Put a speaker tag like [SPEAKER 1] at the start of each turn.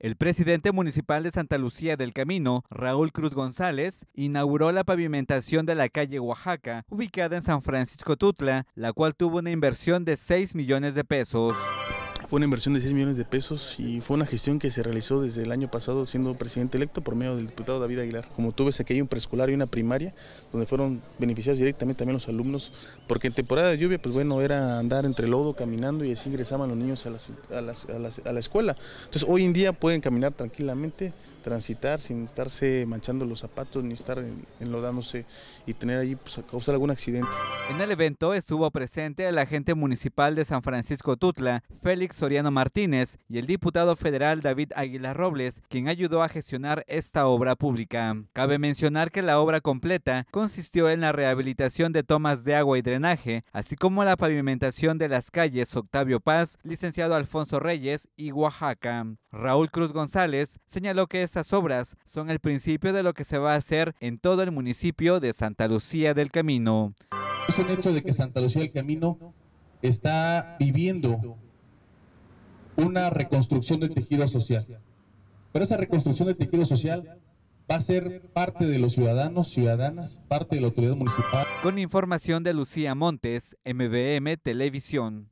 [SPEAKER 1] El presidente municipal de Santa Lucía del Camino, Raúl Cruz González, inauguró la pavimentación de la calle Oaxaca, ubicada en San Francisco Tutla, la cual tuvo una inversión de 6 millones de pesos. Fue una inversión de
[SPEAKER 2] 6 millones de pesos y fue una gestión que se realizó desde el año pasado siendo presidente electo por medio del diputado David Aguilar. Como tú ves, aquí hay un preescolar y una primaria donde fueron beneficiados directamente también los alumnos, porque en temporada de lluvia, pues bueno, era andar entre lodo, caminando y así ingresaban los niños a, la escuela. Entonces hoy en día pueden caminar tranquilamente, transitar sin estarse manchando los zapatos ni estar enlodándose y tener allí pues, causar algún accidente.
[SPEAKER 1] En el evento estuvo presente el agente municipal de San Francisco Tutla, Félix Soriano Martínez y el diputado federal David Águila Robles, quien ayudó a gestionar esta obra pública. Cabe mencionar que la obra completa consistió en la rehabilitación de tomas de agua y drenaje, así como la pavimentación de las calles Octavio Paz, licenciado Alfonso Reyes y Oaxaca. Raúl Cruz González señaló que estas obras son el principio de lo que se va a hacer en todo el municipio de Santa Lucía del Camino. Es un hecho
[SPEAKER 3] de que Santa Lucía del Camino está viviendo una reconstrucción del tejido social. Pero esa reconstrucción del tejido social va a ser parte de los ciudadanos, ciudadanas, parte de la autoridad municipal.
[SPEAKER 1] Con información de Lucía Montes, MBM Televisión.